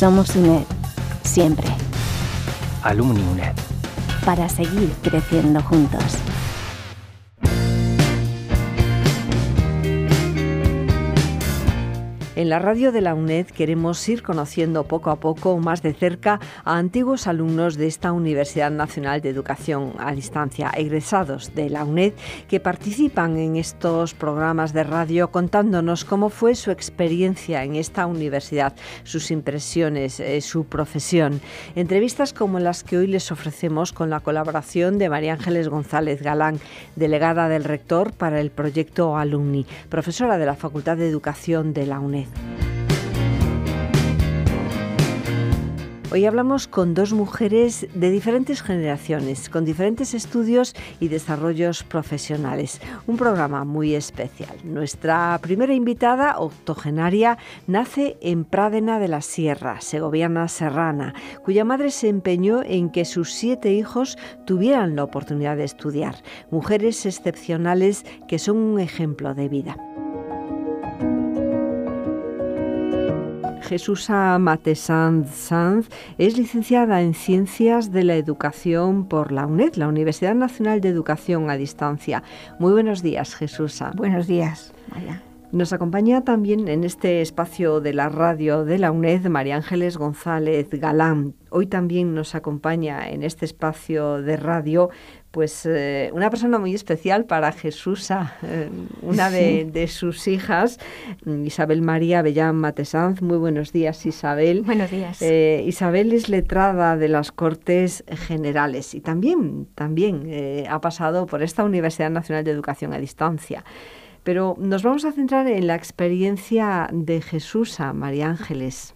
Somos UNED, siempre. Alumni UNED. Para seguir creciendo juntos. En la radio de la UNED queremos ir conociendo poco a poco, más de cerca, a antiguos alumnos de esta Universidad Nacional de Educación a Distancia, egresados de la UNED, que participan en estos programas de radio contándonos cómo fue su experiencia en esta universidad, sus impresiones, eh, su profesión. Entrevistas como las que hoy les ofrecemos con la colaboración de María Ángeles González Galán, delegada del rector para el proyecto Alumni, profesora de la Facultad de Educación de la UNED. Hoy hablamos con dos mujeres de diferentes generaciones, con diferentes estudios y desarrollos profesionales. Un programa muy especial. Nuestra primera invitada, octogenaria, nace en Pradena de la Sierra, segoviana serrana, cuya madre se empeñó en que sus siete hijos tuvieran la oportunidad de estudiar. Mujeres excepcionales que son un ejemplo de vida. Jesusa Matesanz Sanz es licenciada en Ciencias de la Educación por la UNED, la Universidad Nacional de Educación a Distancia. Muy buenos días, Jesusa. Buenos días, Nos acompaña también en este espacio de la radio de la UNED María Ángeles González Galán. Hoy también nos acompaña en este espacio de radio pues eh, una persona muy especial para Jesús eh, una de, sus hijas, mm, Isabel María Bellán Matesanz. Muy buenos días, Isabel. Buenos días. Eh, Isabel es letrada de las Cortes Generales y también, también ha pasado por esta Universidad Nacional de Educación a Distancia. Pero nos vamos a centrar en la experiencia de Jesús, María Ángeles.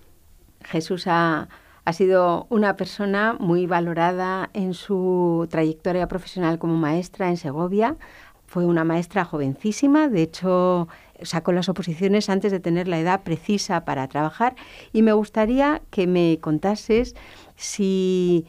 a ha sido una persona muy valorada en su trayectoria profesional como maestra en Segovia. Fue una maestra jovencísima, de hecho sacó las oposiciones antes de tener la edad precisa para trabajar y me gustaría que me contases si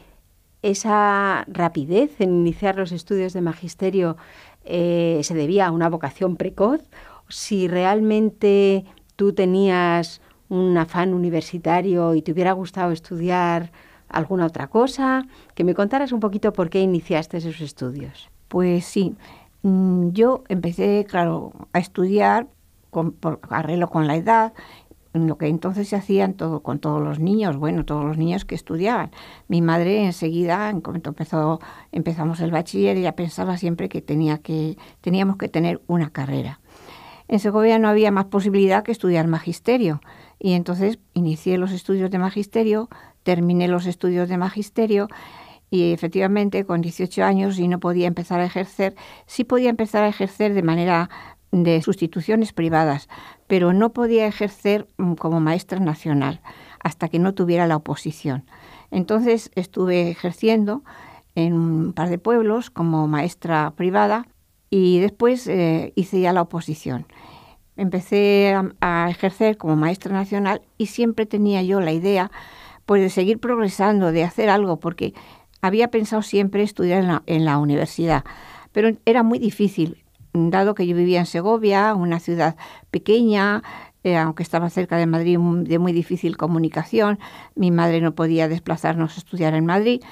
esa rapidez en iniciar los estudios de magisterio eh, se debía a una vocación precoz, si realmente tú tenías un afán universitario y te hubiera gustado estudiar alguna otra cosa, que me contaras un poquito por qué iniciaste esos estudios. Pues sí, mm, yo empecé, claro, a estudiar con, por arreglo con la edad, lo que entonces se hacían todo, con todos los niños, bueno, todos los niños que estudiaban. Mi madre enseguida, en cuanto empezó, empezamos el bachiller, ella pensaba siempre que, tenía que teníamos que tener una carrera. En Segovia no había más posibilidad que estudiar magisterio y entonces inicié los estudios de magisterio, terminé los estudios de magisterio y efectivamente con 18 años y no podía empezar a ejercer, sí podía empezar a ejercer de manera de sustituciones privadas, pero no podía ejercer mm, como maestra nacional hasta que no tuviera la oposición. Entonces estuve ejerciendo en un par de pueblos como maestra privada y después eh, hice ya la oposición empecé a, ejercer como maestra nacional y siempre tenía yo la idea pues de seguir progresando, de hacer algo, porque había pensado siempre estudiar en la, universidad, pero era muy difícil, dado que yo vivía en Segovia, una ciudad pequeña, eh, aunque estaba cerca de Madrid, de muy difícil comunicación, mi madre no podía desplazarnos a estudiar en Madrid,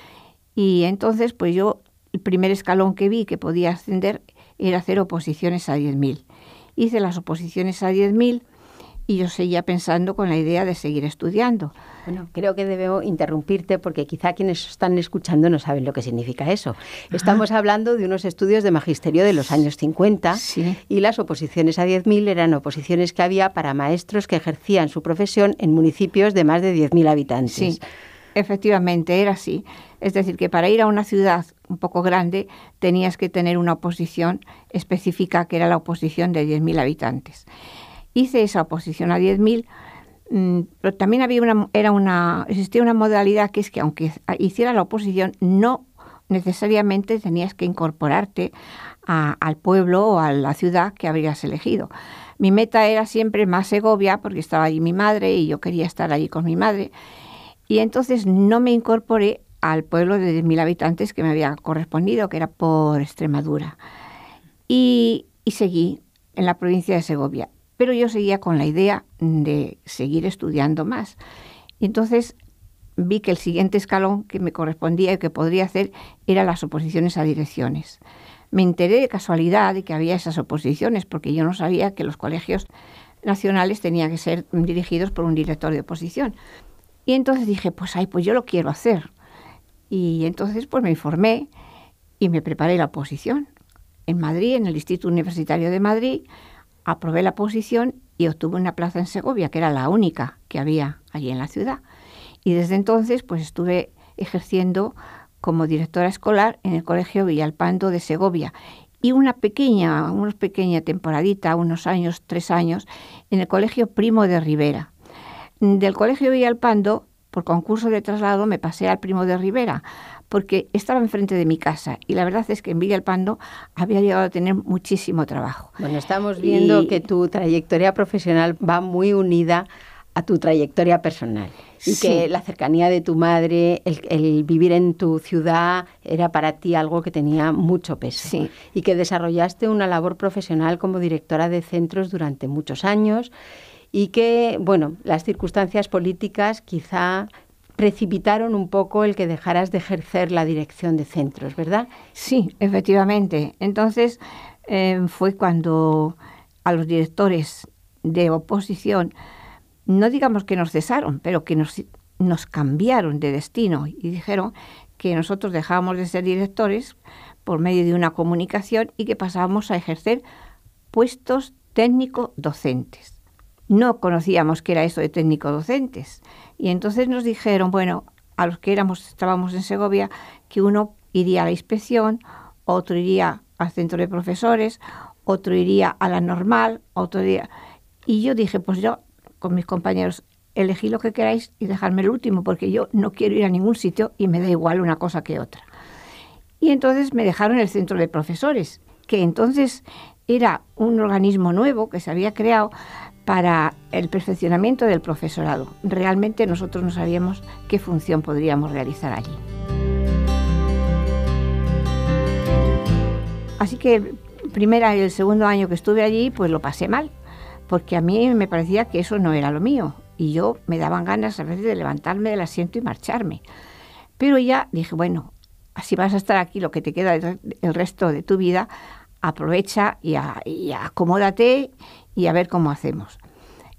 y entonces pues yo el primer escalón que vi que podía ascender era hacer oposiciones a 10.000 hice las oposiciones a 10.000 y yo seguía pensando con la idea de seguir estudiando. Bueno, creo que debo interrumpirte porque quizá quienes están escuchando no saben lo que significa eso. Ah. Estamos hablando de unos estudios de magisterio de los años 50 y las oposiciones a 10.000 eran oposiciones que había para maestros que ejercían su profesión en municipios de más de 10.000 habitantes. Sí, efectivamente, era así. Es decir, que para ir a una ciudad un poco grande, tenías que tener una oposición específica que era la oposición de 10.000 habitantes. Hice esa oposición a 10.000 mm, pero también había una, era una, existía una modalidad que es que aunque hiciera la oposición, no necesariamente tenías que incorporarte al pueblo o a la ciudad que habrías elegido. Mi meta era siempre más Segovia, porque estaba allí mi madre y yo quería estar allí con mi madre. Y entonces no me incorporé al pueblo de mil habitantes que me había correspondido, que era por Extremadura. Y, seguí en la provincia de Segovia. Pero yo seguía con la idea de seguir estudiando más. Y entonces vi que el siguiente escalón que me correspondía y que podría hacer era las oposiciones a direcciones. Me enteré de casualidad de que había esas oposiciones, porque yo no sabía que los colegios nacionales tenían que ser dirigidos por un director de oposición. Y entonces dije, pues ay, pues yo lo quiero hacer. Y entonces pues me informé y me preparé la posición. En Madrid, en el Instituto Universitario de Madrid, aprobé la posición y obtuve una plaza en Segovia, que era la única que había allí en la ciudad. Y desde entonces pues estuve ejerciendo como directora escolar en el Colegio Villalpando de Segovia y una pequeña, una pequeña temporadita, unos años, tres años, en el Colegio Primo de Rivera. Del Colegio Villalpando por concurso de traslado me pasé al Primo de Rivera, porque estaba enfrente de mi casa y la verdad es que en Villa El Pando había llegado a tener muchísimo trabajo. Bueno, estamos viendo que tu trayectoria profesional va muy unida a tu trayectoria personal y que la cercanía de tu madre, el, vivir en tu ciudad era para ti algo que tenía mucho peso y que desarrollaste una labor profesional como directora de centros durante muchos años y que, bueno, las circunstancias políticas quizá precipitaron un poco el que dejaras de ejercer la dirección de centros, ¿verdad? Sí, efectivamente. Entonces em, fue cuando a los directores de oposición, no digamos que nos cesaron, pero que nos, nos cambiaron de destino y dijeron que nosotros dejábamos de ser directores por medio de una comunicación y que pasábamos a ejercer puestos técnico-docentes no conocíamos qué era eso de técnico docentes. Y entonces nos dijeron, bueno, a los que éramos, estábamos en Segovia, que uno iría a la inspección, otro iría al centro de profesores, otro iría a la normal, otro día Y yo dije, pues yo, con mis compañeros, elegí lo que queráis y dejarme el último, porque yo no quiero ir a ningún sitio y me da igual una cosa que otra. Y entonces me dejaron el centro de profesores, que entonces era un organismo nuevo que se había creado para el perfeccionamiento del profesorado. Realmente nosotros no sabíamos qué función podríamos realizar allí. Así que el primer y el segundo año que estuve allí, pues lo pasé mal, porque a mí me parecía que eso no era lo mío y yo me daban ganas a veces de levantarme del asiento y marcharme. Pero ya dije, bueno, así vas a estar aquí lo que te queda el resto de tu vida, aprovecha y, acomódate y a ver cómo hacemos.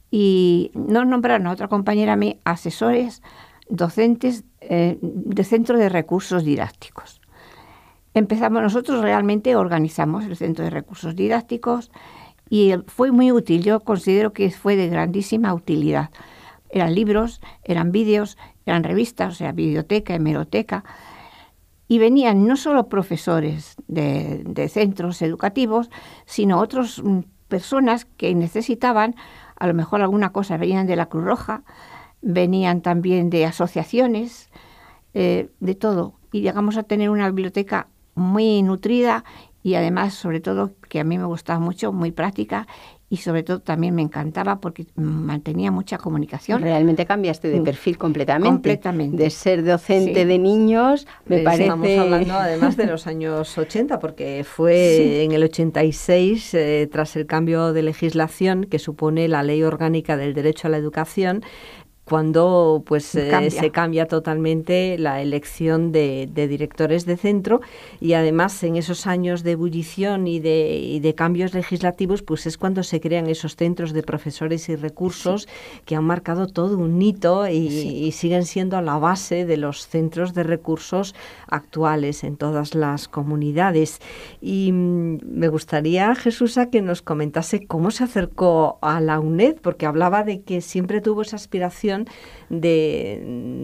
Y nos nombraron a otra compañera a mí asesores docentes eh, de Centro de Recursos Didácticos. Empezamos, nosotros realmente organizamos el Centro de Recursos Didácticos y eh, fue muy útil, yo considero que fue de grandísima utilidad. Eran libros, eran vídeos, eran revistas, o sea, biblioteca, hemeroteca, y venían no solo profesores de, centros educativos, sino otras mm, personas que necesitaban a lo mejor alguna cosa, venían de la Cruz Roja, venían también de asociaciones, eh, de todo. Y llegamos a tener una biblioteca muy nutrida y además, sobre todo, que a mí me gustaba mucho, muy práctica y sobre todo también me encantaba porque mm, mantenía mucha comunicación. Realmente cambiaste de mm. perfil completamente. Completamente. De ser docente de niños, me parece... Estamos hablando además de los años 80, porque fue en el 86, eh, tras el cambio de legislación que supone la Ley Orgánica del Derecho a la Educación, cuando pues eh, se cambia totalmente la elección de, directores de centro y además en esos años de ebullición y de, cambios legislativos pues es cuando se crean esos centros de profesores y recursos que han marcado todo un hito y, siguen siendo la base de los centros de recursos actuales en todas las comunidades y mm, me gustaría Jesús que nos comentase cómo se acercó a la UNED porque hablaba de que siempre tuvo esa aspiración de,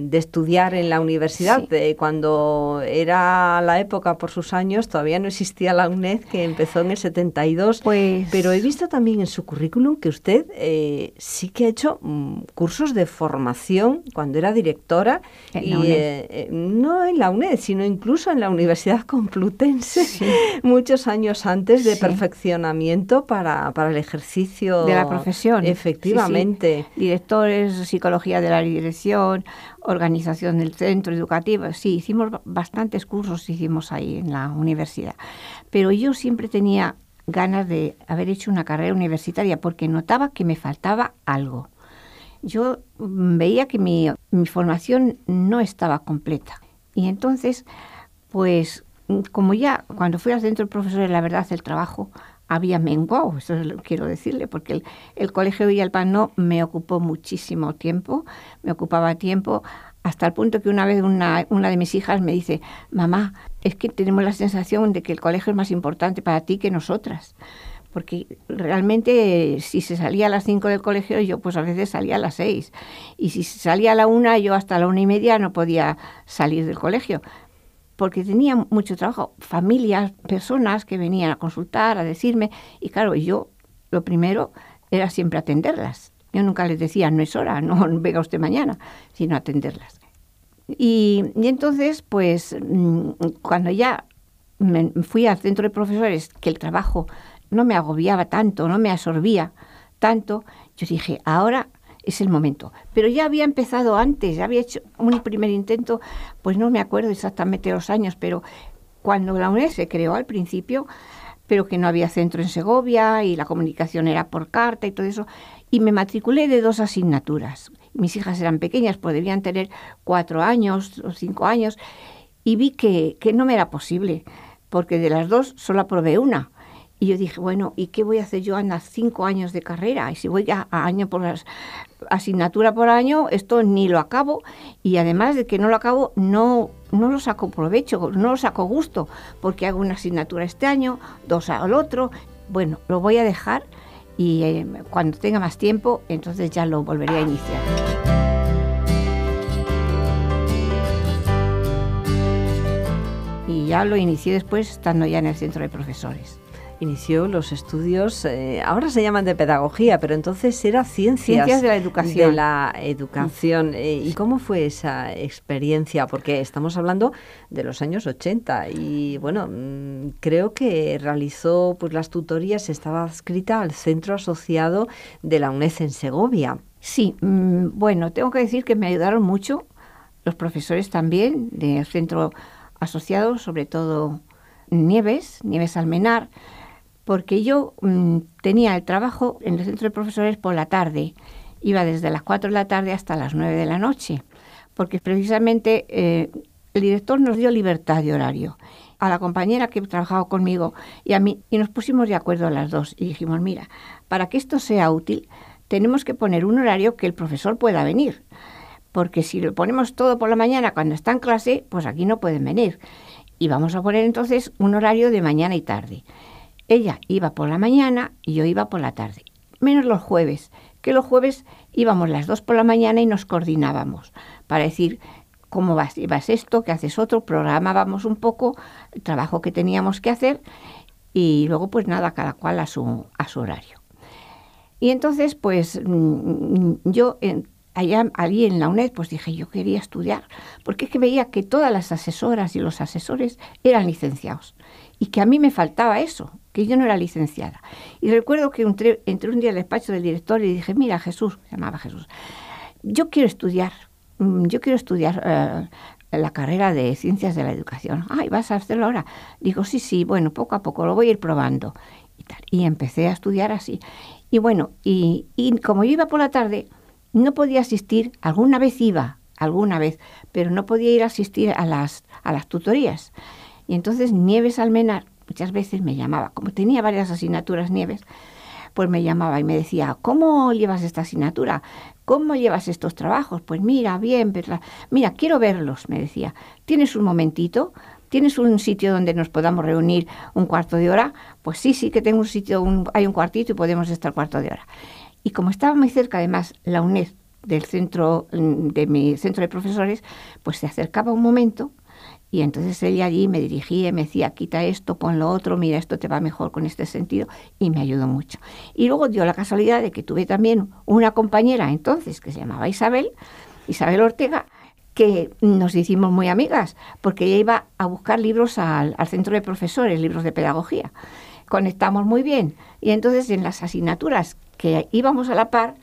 de estudiar en la universidad. Eh, cuando era la época por sus años, todavía no existía la UNED, que empezó en el 72. Pues Pero he visto también en su currículum que usted eh, sí que ha hecho mm, cursos de formación cuando era directora. y, eh, no en la UNED, sino incluso en la Universidad Complutense, muchos años antes de perfeccionamiento para, para el ejercicio de la profesión. Efectivamente. Directores, psicólogos de la dirección, organización del centro educativo. Sí, hicimos bastantes cursos, hicimos ahí en la universidad. Pero yo siempre tenía ganas de haber hecho una carrera universitaria porque notaba que me faltaba algo. Yo mm, veía que mi, formación no estaba completa. Y entonces, pues mm, como ya cuando fui al centro profesores, la verdad, el trabajo había menguado, eso lo quiero decirle, porque el, el Colegio no me ocupó muchísimo tiempo, me ocupaba tiempo hasta el punto que una vez una, de mis hijas me dice, mamá, es que tenemos la sensación de que el colegio es más importante para ti que nosotras. Porque realmente si se salía a las 5 del colegio, yo pues a veces salía a las 6. Y si se salía a la 1, yo hasta la una y media no podía salir del colegio porque tenía mucho trabajo, familias, personas que venían a consultar, a decirme, y claro, yo lo primero era siempre atenderlas. Yo nunca les decía, no es hora, no venga usted mañana, sino atenderlas. Y, entonces, pues, mm, cuando ya fui al centro de profesores, que el trabajo no me agobiaba tanto, no me absorbía tanto, yo dije, ahora es el momento. Pero ya había empezado antes, ya había hecho un primer intento, pues no me acuerdo exactamente los años, pero cuando la UNED se creó al principio, pero que no había centro en Segovia y la comunicación era por carta y todo eso, y me matriculé de dos asignaturas. Mis hijas eran pequeñas, pues tener cuatro años o cinco años, y vi que, que no me era posible, porque de las dos solo aprobé una. Y yo dije, bueno, ¿y qué voy a hacer yo a cinco años de carrera? Y si voy a, año por asignatura por año, esto ni lo acabo. Y además de que no lo acabo, no, no lo saco provecho, no lo saco gusto, porque hago una asignatura este año, dos al otro. Bueno, lo voy a dejar y eh, cuando tenga más tiempo, entonces ya lo volveré a iniciar. y ya lo inicié después estando ya en el centro de profesores inició los estudios, eh, ahora se llaman de pedagogía, pero entonces era ciencias, de la educación. la educación. Eh, ¿Y cómo fue esa experiencia? Porque estamos hablando de los años 80 y bueno, mm, creo que realizó pues las tutorías, estaba adscrita al centro asociado de la UNED en Segovia. Sí, mm, bueno, tengo que decir que me ayudaron mucho los profesores también del centro asociado, sobre todo Nieves, Nieves Almenar, porque yo mm, tenía el trabajo en el centro de profesores por la tarde. Iba desde las 4 de la tarde hasta las 9 de la noche, porque precisamente eh, el director nos dio libertad de horario a la compañera que trabajaba conmigo y a mí, y nos pusimos de acuerdo a las dos y dijimos, mira, para que esto sea útil, tenemos que poner un horario que el profesor pueda venir, porque si lo ponemos todo por la mañana cuando está en clase, pues aquí no pueden venir. Y vamos a poner entonces un horario de mañana y tarde. Ella iba por la mañana y yo iba por la tarde, menos los jueves, que los jueves íbamos las dos por la mañana y nos coordinábamos para decir cómo vas, esto, qué haces otro, programábamos un poco el trabajo que teníamos que hacer y luego pues nada, cada cual a su, horario. Y entonces pues mm, yo allá, allí en la UNED pues dije yo quería estudiar, porque es que veía que todas las asesoras y los asesores eran licenciados y que a mí me faltaba eso, que yo no era licenciada. Y recuerdo que entré, un día al despacho del director y dije, mira Jesús, se llamaba Jesús, yo quiero estudiar, mm, yo quiero estudiar eh, la carrera de ciencias de la educación. Ay, ¿vas a hacerlo ahora? Digo, sí, sí, bueno, poco a poco lo voy a ir probando. Y, empecé a estudiar así. Y bueno, y, y, como yo iba por la tarde, no podía asistir, alguna vez iba, alguna vez, pero no podía ir a asistir a las, a las tutorías. Y entonces Nieves Almenar muchas veces me llamaba, como tenía varias asignaturas Nieves, pues me llamaba y me decía, ¿cómo llevas esta asignatura? ¿Cómo llevas estos trabajos? Pues mira, bien, pues mira, quiero verlos, me decía. ¿Tienes un momentito? ¿Tienes un sitio donde nos podamos reunir un cuarto de hora? Pues sí, sí que tengo un sitio, hay un cuartito y podemos estar cuarto de hora. Y como estaba muy cerca, además, la UNED del centro, mm, de mi centro de profesores, pues se acercaba un momento y entonces ella allí me dirigía y me decía, quita esto, pon lo otro, mira, esto te va mejor con este sentido, y me ayudó mucho. Y luego dio la casualidad de que tuve también una compañera entonces que se llamaba Isabel, Isabel Ortega, que nos hicimos muy amigas, porque ella iba a buscar libros al, al centro de profesores, libros de pedagogía. Conectamos muy bien. Y entonces en las asignaturas que íbamos a la par,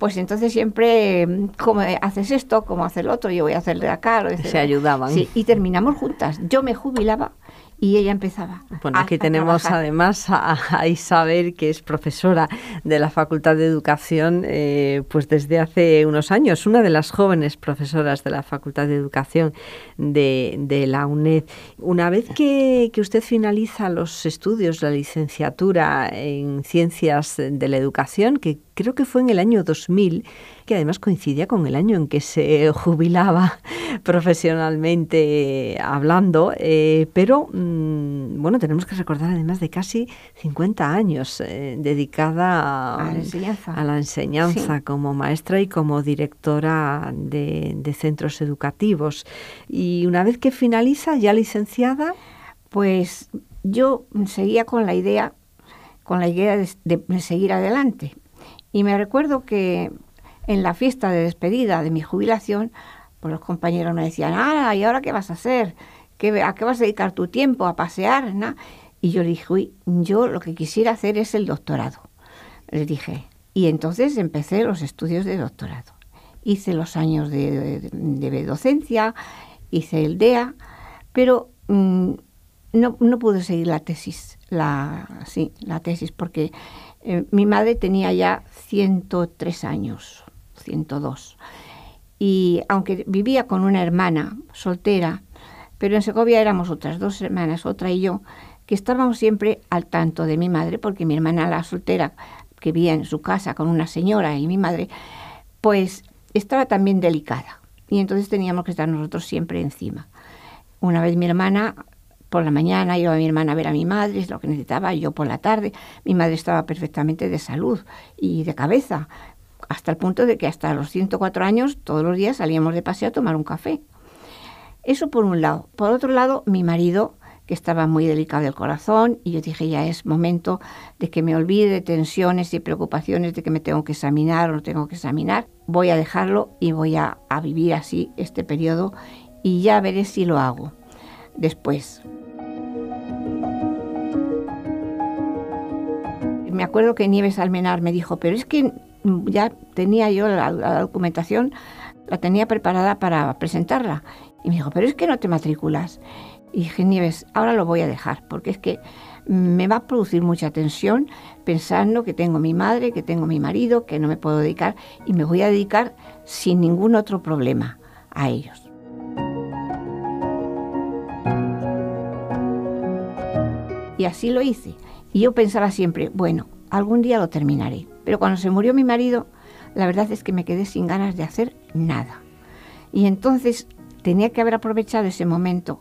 pues entonces siempre, mm, como eh, haces esto, como hace el otro, yo voy a hacer de acá. Se ayudaban. y terminamos juntas. Yo me jubilaba y ella empezaba. Bueno, aquí tenemos además a, Isabel, que es profesora de la Facultad de Educación, eh, pues desde hace unos años, una de las jóvenes profesoras de la Facultad de Educación de, la UNED. Una vez que, que, usted finaliza los estudios, la licenciatura en Ciencias de la Educación, que creo que fue en el año 2000, que además coincidía con el año en que se jubilaba profesionalmente hablando, eh, pero mm, bueno, tenemos que recordar además de casi 50 años eh, dedicada a, la enseñanza, como maestra y como directora de, centros educativos. Y una vez que finaliza, ya licenciada, pues yo seguía con la idea, con la idea de seguir adelante. Y me recuerdo que en la fiesta de despedida de mi jubilación, pues los compañeros me decían, ah, ¿y ahora qué vas a hacer? ¿Qué, ¿A qué vas a dedicar tu tiempo? ¿A pasear? Y yo le dije, uy, yo lo que quisiera hacer es el doctorado. Les dije. Y entonces empecé los estudios de doctorado. Hice los años de, docencia, hice el DEA, pero mm, no, pude seguir la tesis, la, sí, la tesis, porque eh, mi madre tenía ya 103 años. 102. Y aunque vivía con una hermana soltera, pero en Segovia éramos otras dos hermanas, otra y yo, que estábamos siempre al tanto de mi madre, porque mi hermana la soltera, que vivía en su casa con una señora y mi madre, pues estaba también delicada. Y entonces teníamos que estar nosotros siempre encima. Una vez mi hermana, por la mañana iba a mi hermana a ver a mi madre, es lo que necesitaba, yo por la tarde. Mi madre estaba perfectamente de salud y de cabeza hasta el punto de que hasta los 104 años todos los días salíamos de paseo a tomar un café. Eso por un lado. Por otro lado, mi marido, que estaba muy delicado del corazón, y yo dije, ya es momento de que me olvide de tensiones y preocupaciones de que me tengo que examinar o no tengo que examinar. Voy a dejarlo y voy a, a vivir así este periodo y ya veré si lo hago después. Me acuerdo que Nieves Almenar me dijo, pero es que ya tenía yo la, documentación, la tenía preparada para presentarla. Y me dijo, pero es que no te matriculas. Y dije, Nieves, ahora lo voy a dejar, porque es que me va a producir mucha tensión pensando que tengo mi madre, que tengo mi marido, que no me puedo dedicar y me voy a dedicar sin ningún otro problema a ellos. Y así lo hice. Y yo pensaba siempre, bueno, algún día lo terminaré. Pero cuando se murió mi marido, la verdad es que me quedé sin ganas de hacer nada. Y entonces tenía que haber aprovechado ese momento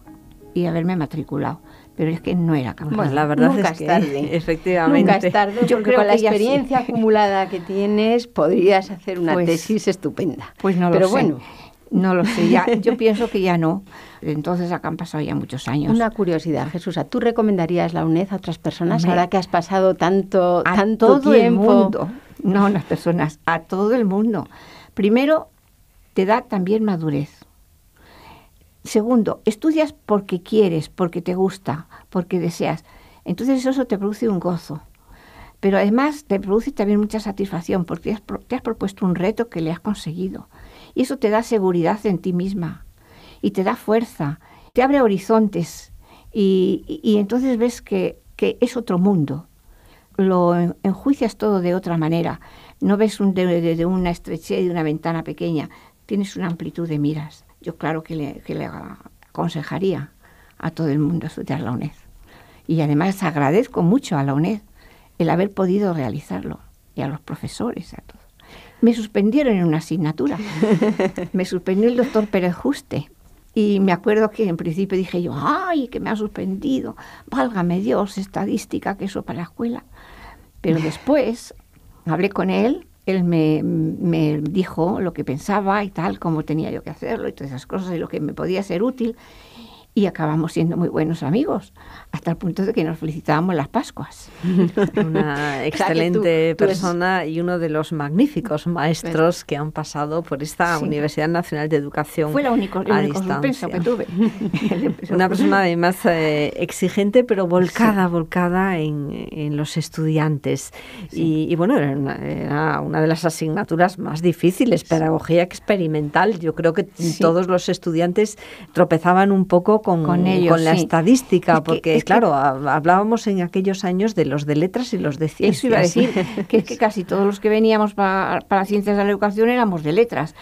y haberme matriculado. Pero es que no era capaz. Bueno, la verdad es que tarde. efectivamente. Nunca es tarde. Yo creo con la experiencia acumulada que tienes podrías hacer una pues tesis estupenda. Pues no lo Pero bueno. No lo sé, yo pienso que ya no. Entonces acá han pasado ya muchos años. Una curiosidad, Jesús, ¿tú recomendarías la UNED a otras personas ahora que has pasado tanto, a todo tiempo? El mundo. No a las personas, a todo el mundo. Primero, te da también madurez. Segundo, estudias porque quieres, porque te gusta, porque deseas. Entonces eso te produce un gozo. Pero además te produce también mucha satisfacción porque te has propuesto un reto que le has conseguido y eso te da seguridad en ti misma y te da fuerza, te abre horizontes y, entonces ves que, es otro mundo. Lo enjuicias todo de otra manera. No ves un, de, de, una estrechez de una ventana pequeña, tienes una amplitud de miras. Yo claro que le, que le aconsejaría a todo el mundo estudiar la UNED. Y además agradezco mucho a la UNED el haber podido realizarlo y a los profesores, a todos me suspendieron en una asignatura. me suspendió el doctor Pérez Juste. Y me acuerdo que en principio dije yo, ay, que me ha suspendido, válgame Dios, estadística, que eso para la escuela. Pero después hablé con él, él me, me dijo lo que pensaba y tal, cómo tenía yo que hacerlo y todas esas cosas y lo que me podía ser útil y acabamos siendo muy buenos amigos, hasta el punto de que nos felicitábamos las Pascuas. Una excelente persona y uno de los magníficos pues maestros que han pasado por esta Universidad Nacional de Educación. Fue la única, a distancia. que tuve. Una persona además eh, exigente, pero volcada, volcada en, en, los estudiantes. Y, bueno, era una, era una, de las asignaturas más difíciles, pedagogía experimental. Yo creo que todos los estudiantes tropezaban un poco con con, ellos, la estadística, porque claro, hablábamos en aquellos años de los de letras y los de ciencias. Eso iba a decir, que, casi todos los que veníamos para ciencias de la educación éramos de letras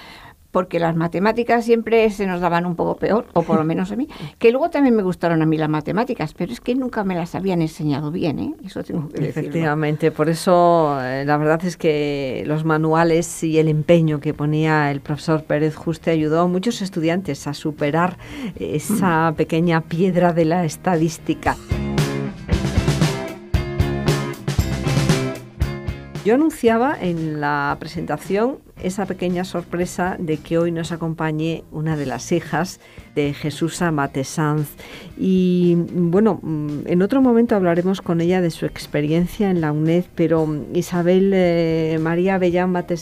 porque las matemáticas siempre se nos daban un poco peor, o por lo menos a mí, que luego también me gustaron a mí las matemáticas, pero es que nunca me las habían enseñado bien, ¿eh? Eso tengo que decirlo. Efectivamente, por eso eh, la verdad es que los manuales y el empeño que ponía el profesor Pérez Juste ayudó a muchos estudiantes a superar esa mm. pequeña piedra de la estadística. Yo anunciaba en la presentación esa pequeña sorpresa de que hoy nos acompañe una de las hijas de Jesús Amate Y bueno, mm, en otro momento hablaremos con ella de su experiencia en la UNED, pero mm, Isabel eh, María Bellán Mate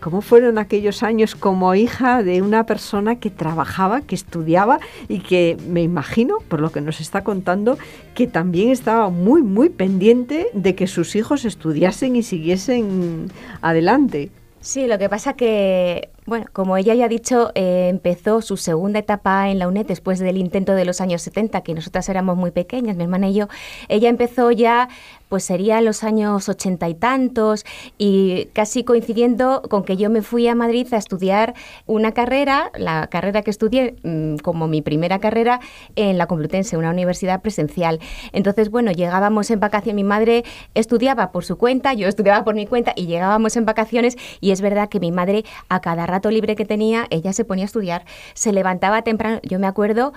cómo fueron aquellos años como hija de una persona que trabajaba, que estudiaba y que me imagino, por lo que nos está contando, que también estaba muy, muy pendiente de que sus hijos estudiasen y siguiesen adelante. Sí, lo que pasa que bueno, como ella ya ha dicho, eh, empezó su segunda etapa en la UNED después del intento de los años 70, que nosotras éramos muy pequeñas, mi hermana y yo. Ella empezó ya, pues sería los años ochenta y tantos, y casi coincidiendo con que yo me fui a Madrid a estudiar una carrera, la carrera que estudié mm, como mi primera carrera en la Complutense, una universidad presencial. Entonces, bueno, llegábamos en vacaciones, mi madre estudiaba por su cuenta, yo estudiaba por mi cuenta, y llegábamos en vacaciones, y es verdad que mi madre a cada rato rato libre que tenía, ella se ponía a estudiar, se levantaba temprano, yo me acuerdo...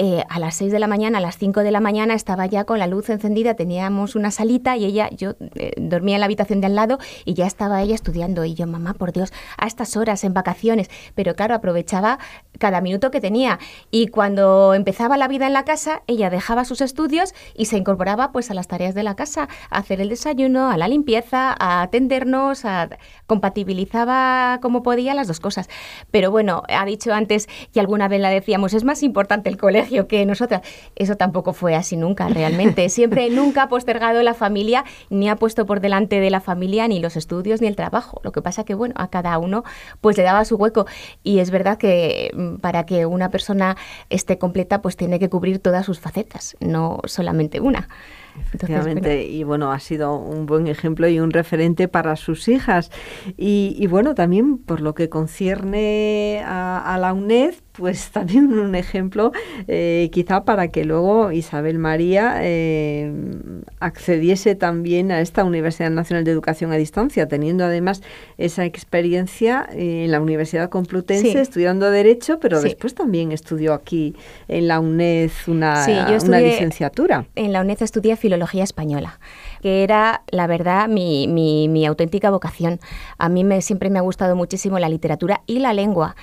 Eh, a las 6 de la mañana, a las 5 de la mañana estaba ya con la luz encendida, teníamos una salita y ella, yo eh, dormía en la habitación de al lado y ya estaba ella estudiando y yo, mamá, por Dios, a estas horas, en vacaciones, pero claro, aprovechaba cada minuto que tenía. Y cuando empezaba la vida en la casa, ella dejaba sus estudios y se incorporaba pues a las tareas de la casa, a hacer el desayuno, a la limpieza, a atendernos, a... compatibilizaba como podía las dos cosas. Pero bueno, ha dicho antes ...que alguna vez la decíamos, es más importante el colegio que nosotras. Eso tampoco fue así nunca, realmente. Siempre nunca ha postergado la familia, ni ha puesto por delante de la familia ni los estudios ni el trabajo. Lo que pasa que bueno, a cada uno pues le daba su hueco y es verdad que para que una persona esté completa, pues tiene que cubrir todas sus facetas, no solamente una y bueno, ha sido un buen ejemplo y un referente para sus hijas. Y, bueno, también por lo que concierne a, la UNED, pues también un ejemplo eh, quizá para que luego Isabel María eh, accediese también a esta Universidad Nacional de Educación a Distancia, teniendo además esa experiencia en la Universidad Complutense, estudiando Derecho, pero después también estudió aquí en la UNED una, sí, una licenciatura. En la UNED estudié filología española, que era, la verdad, mi, auténtica vocación. A mí me, siempre me ha gustado muchísimo la literatura y la lengua.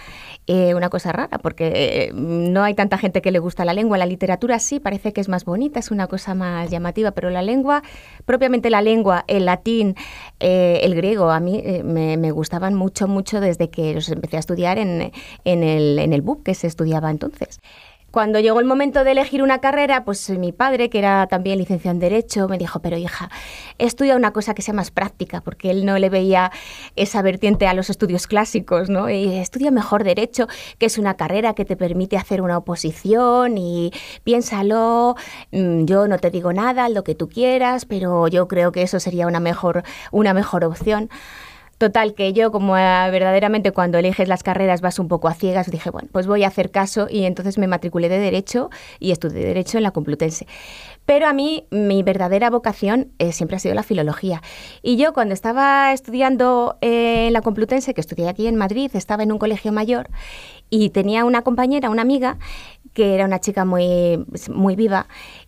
Eh, una cosa rara, porque eh, no hay tanta gente que le gusta la lengua. La literatura sí, parece que es más bonita, es una cosa más llamativa, pero la lengua, propiamente la lengua, el latín, eh, el griego, a mí me, gustaban mucho, mucho desde que los empecé a estudiar en, el, en el BUP que se estudiaba entonces. Cuando llegó el momento de elegir una carrera, pues eh, mi padre, que era también licenciado en Derecho, me dijo, pero hija, estudia una cosa que sea más práctica, porque él no le veía esa vertiente a los estudios clásicos, ¿no? Y estudia mejor Derecho, que es una carrera que te permite hacer una oposición y piénsalo, mm, yo no te digo nada, lo que tú quieras, pero yo creo que eso sería una mejor, una mejor opción. Total, que yo como ah, verdaderamente cuando eliges las carreras vas un poco a ciegas, dije, bueno, pues voy a hacer caso y entonces me matriculé de Derecho y estudié Derecho en la Complutense. Pero a mí mi verdadera vocación eh, siempre ha sido la filología. Y yo cuando estaba estudiando eh, en la Complutense, que estudié aquí en Madrid, estaba en un colegio mayor y tenía una compañera, una amiga, que era una chica muy, muy viva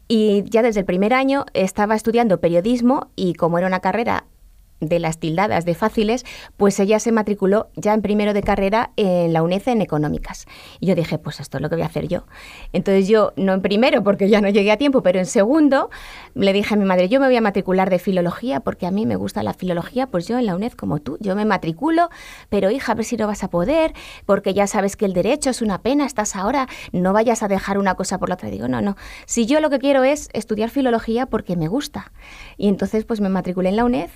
y ya desde el primer año estaba estudiando periodismo y como era una carrera de las tildadas de fáciles, pues ella se matriculó ya en primero de carrera en la UNED en económicas. Y yo dije, pues esto es lo que voy a hacer yo. Entonces yo, no en primero, porque ya no llegué a tiempo, pero en segundo, le dije a mi madre, yo me voy a matricular de filología, porque a mí me gusta la filología, pues yo en la UNED como tú, yo me matriculo, pero hija, a ver si no vas a poder, porque ya sabes que el derecho es una pena, estás ahora, no vayas a dejar una cosa por la otra. digo, no, no, si yo lo que quiero es estudiar filología porque me gusta. Y entonces pues me matriculé en la UNED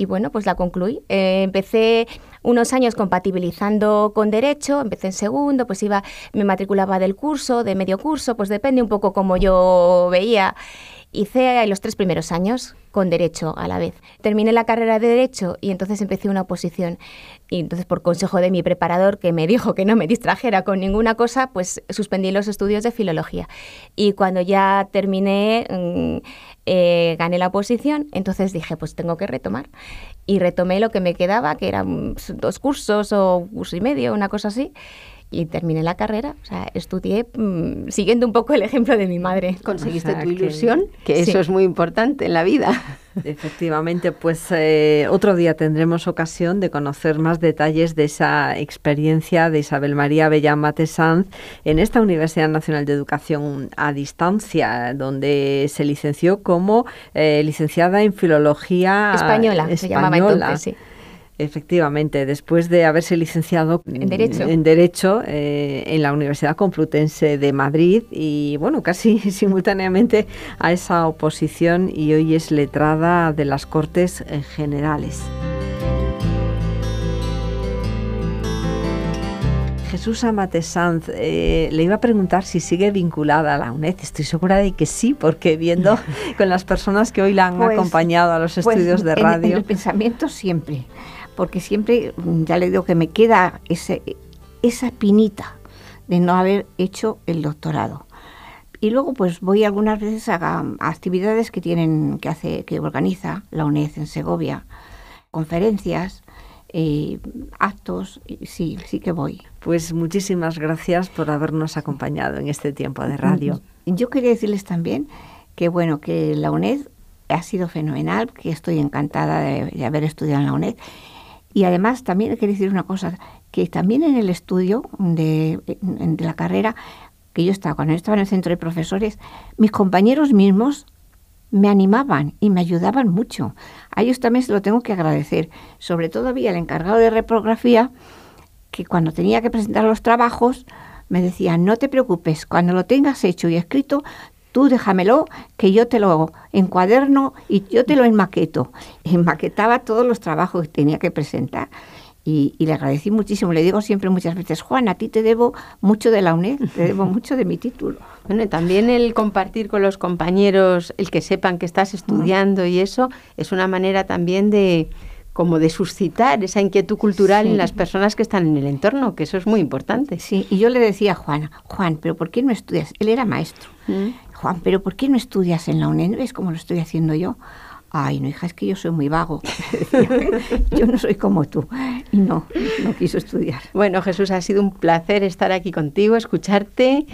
y bueno, pues la concluí. Eh, empecé unos años compatibilizando con derecho, empecé en segundo, pues iba, me matriculaba del curso, de medio curso, pues depende un poco como yo veía. Hice los tres primeros años con derecho a la vez. Terminé la carrera de derecho y entonces empecé una oposición. Y entonces por consejo de mi preparador que me dijo que no me distrajera con ninguna cosa, pues suspendí los estudios de filología. Y cuando ya terminé, mm, eh, gané la oposición, entonces dije, pues tengo que retomar. Y retomé lo que me quedaba, que eran pues, dos cursos o curso y medio, una cosa así y terminé la carrera, o sea, estudié mm, siguiendo un poco el ejemplo de mi madre. Conseguiste tu ilusión, que, eso es muy importante en la vida. Efectivamente, pues eh, otro día tendremos ocasión de conocer más detalles de esa experiencia de Isabel María Mate Sanz en esta Universidad Nacional de Educación a Distancia, donde se licenció como eh, licenciada en Filología Española. española. Se llamaba entonces, sí. Efectivamente, después de haberse licenciado en Derecho, en, eh, en la Universidad Complutense de Madrid y, bueno, casi simultáneamente a esa oposición y hoy es letrada de las Cortes eh, Generales. Jesús Amate eh, le iba a preguntar si sigue vinculada a la UNED. Estoy segura de que sí, porque viendo con las personas que hoy la han pues, acompañado a los pues estudios de radio. el pensamiento siempre porque siempre, mm, ya le digo que me queda ese, esa espinita de no haber hecho el doctorado. Y luego pues voy algunas veces a, actividades que tienen, que hace, que organiza la UNED en Segovia, conferencias, eh, actos, sí, sí que voy. Pues muchísimas gracias por habernos acompañado en este tiempo de radio. Mm, yo quería decirles también que bueno, que la UNED ha sido fenomenal, que estoy encantada de haber estudiado en la UNED y además también quiero decir una cosa, que también en el estudio de, de la carrera que yo estaba, cuando yo estaba en el centro de profesores, mis compañeros mismos me animaban y me ayudaban mucho. A ellos también se lo tengo que agradecer. Sobre todo había el encargado de reprografía que cuando tenía que presentar los trabajos me decía, no te preocupes, cuando lo tengas hecho y escrito, tú déjamelo, que yo te lo encuaderno y yo te lo enmaqueto. Enmaquetaba todos los trabajos que tenía que presentar. Y, le agradecí muchísimo. Le digo siempre muchas veces, Juan, a ti te debo mucho de la UNED, te debo mucho de mi título. Bueno, también el compartir con los compañeros, el que sepan que estás estudiando y eso, es una manera también de como de suscitar esa inquietud cultural en las personas que están en el entorno, que eso es muy importante. Sí, y yo le decía a Juan, Juan, pero ¿por qué no estudias? Él era maestro. Mm. Juan, pero ¿por qué no estudias en la UNED? Es como lo estoy haciendo yo? Ay, no, hija, es que yo soy muy vago. yo no soy como tú. Y no, no quiso estudiar. Bueno, Jesús, ha sido un placer estar aquí contigo, escucharte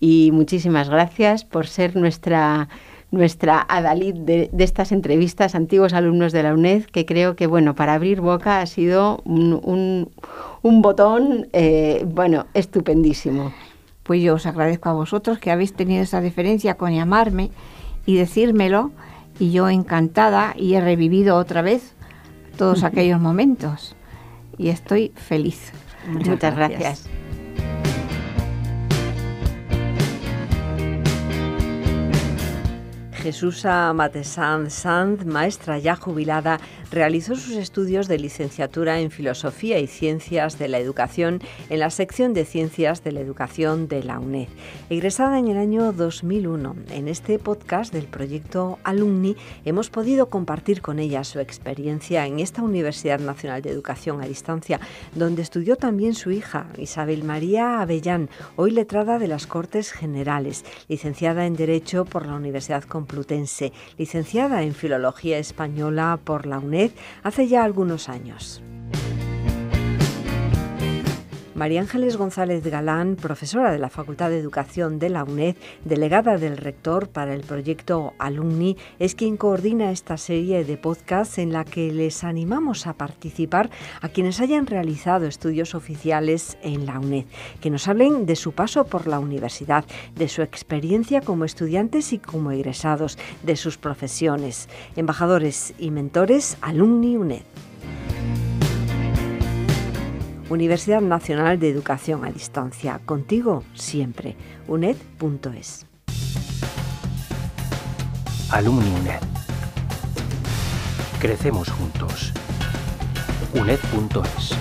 y muchísimas gracias por ser nuestra nuestra adalid de, estas entrevistas antiguos alumnos de la UNED, que creo que, bueno, para abrir boca ha sido un, botón, eh, bueno, estupendísimo pues yo os agradezco a vosotros que habéis tenido esa diferencia con llamarme y decírmelo y yo encantada y he revivido otra vez todos aquellos momentos y estoy feliz. Muchas, gracias. Jesús Matesan Sand, maestra ya jubilada, realizó sus estudios de licenciatura en Filosofía y Ciencias de la Educación en la sección de Ciencias de la Educación de la UNED. Egresada en el año 2001, en este podcast del proyecto Alumni hemos podido compartir con ella su experiencia en esta Universidad Nacional de Educación a Distancia, donde estudió también su hija, Isabel María Avellán, hoy letrada de las Cortes Generales, licenciada en Derecho por la Universidad Complutense licenciada en Filología Española por la UNED hace ya algunos años. María Ángeles González Galán, profesora de la Facultad de Educación de la UNED, delegada del rector para el proyecto Alumni, es quien coordina esta serie de podcasts en la que les animamos a participar a quienes hayan realizado estudios oficiales en la UNED, que nos hablen de su paso por la universidad, de su experiencia como estudiantes y como egresados, de sus profesiones, embajadores y mentores Alumni UNED. Universidad Nacional de Educación a Distancia. Contigo siempre. UNED.es. Alumni UNED. Crecemos juntos. UNED.es.